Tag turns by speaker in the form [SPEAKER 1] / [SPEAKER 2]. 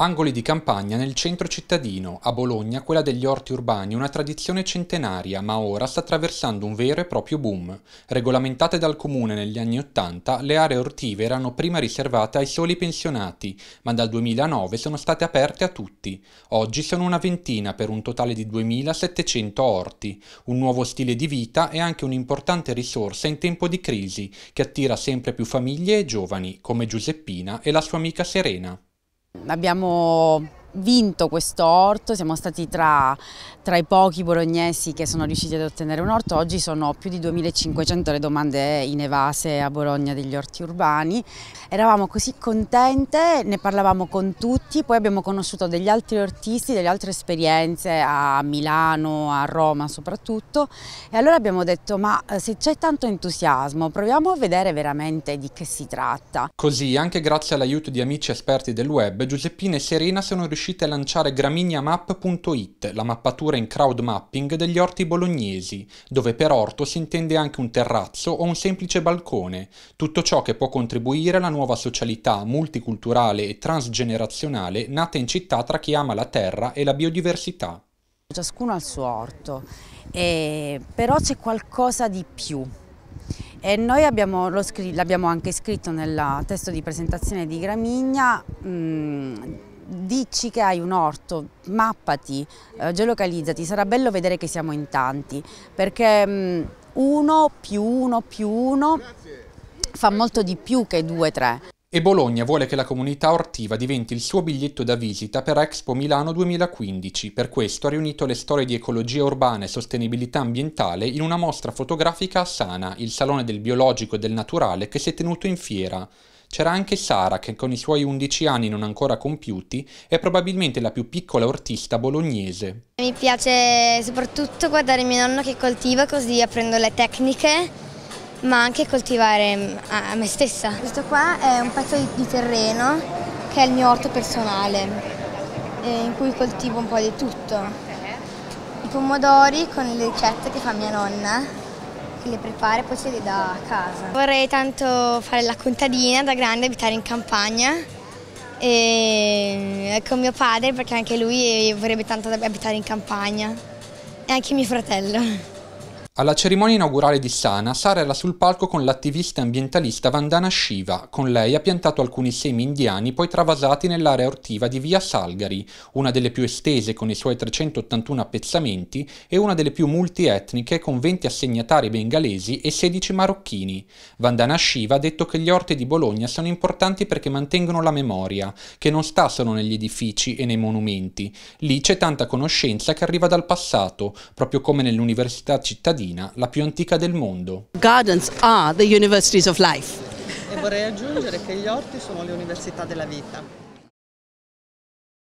[SPEAKER 1] Angoli di campagna nel centro cittadino, a Bologna quella degli orti urbani, una tradizione centenaria, ma ora sta attraversando un vero e proprio boom. Regolamentate dal comune negli anni Ottanta, le aree ortive erano prima riservate ai soli pensionati, ma dal 2009 sono state aperte a tutti. Oggi sono una ventina per un totale di 2700 orti, un nuovo stile di vita e anche un'importante risorsa in tempo di crisi, che attira sempre più famiglie e giovani, come Giuseppina e la sua amica Serena.
[SPEAKER 2] Abbiamo vinto questo orto, siamo stati tra, tra, i pochi bolognesi che sono riusciti ad ottenere un orto, oggi sono più di 2500 le domande in evase a Bologna degli orti urbani, eravamo così contente, ne parlavamo con tutti, poi abbiamo conosciuto degli altri ortisti, delle altre esperienze a Milano, a Roma soprattutto e allora abbiamo detto ma eh, se c'è tanto entusiasmo proviamo a vedere veramente di che si tratta.
[SPEAKER 1] Così anche grazie all'aiuto di amici esperti del web Giuseppina e Serena sono riusciti riuscite a lanciare gramigniamap.it, la mappatura in crowd mapping degli orti bolognesi, dove per orto si intende anche un terrazzo o un semplice balcone, tutto ciò che può contribuire alla nuova socialità multiculturale e transgenerazionale nata in città tra chi ama la terra e la biodiversità.
[SPEAKER 2] Ciascuno ha il suo orto, eh, però c'è qualcosa di più e noi l'abbiamo anche scritto nel testo di presentazione di Gramigna, mh, dici che hai un orto, mappati, eh, geolocalizzati, sarà bello vedere che siamo in tanti, perché mh, mm, uno più uno più uno fa molto di più che due, tre.
[SPEAKER 1] E Bologna vuole che la comunità ortiva diventi il suo biglietto da visita per Expo Milano 2015. Per questo ha riunito le storie di ecologia urbana e sostenibilità ambientale in una mostra fotografica a Sana, il salone del biologico e del naturale che si è tenuto in fiera. C'era anche Sara che con i suoi 11 anni non ancora compiuti è probabilmente la più piccola ortista bolognese.
[SPEAKER 3] Mi piace soprattutto guardare mio nonno che coltiva così apprendo le tecniche ma anche coltivare mm, a me stessa. Questo qua è un pezzo di terreno che è il mio orto personale eh, in cui coltivo un po' di tutto. I pomodori con le ricette che fa mia nonna che le prepara e poi ce le dà a casa. Vorrei tanto fare la contadina da grande, abitare in campagna e eh, con mio padre perché anche lui vorrebbe tanto abitare in campagna e anche mio fratello.
[SPEAKER 1] Alla cerimonia inaugurale di Sana, Sara era sul palco con l'attivista ambientalista Vandana Shiva. Con lei ha piantato alcuni semi indiani poi travasati nell'area ortiva di via Salgari, una delle più estese con i suoi 381 appezzamenti e una delle più multietniche con 20 assegnatari bengalesi e 16 marocchini. Vandana Shiva ha detto che gli orti di Bologna sono importanti perché mantengono la memoria, che non sta solo negli edifici e nei monumenti. Lì c'è tanta conoscenza che arriva dal passato, proprio come nell'università cittadina cittadina, la più antica del mondo. Gardens are the universities of life.
[SPEAKER 3] E vorrei aggiungere che gli orti sono le università della vita.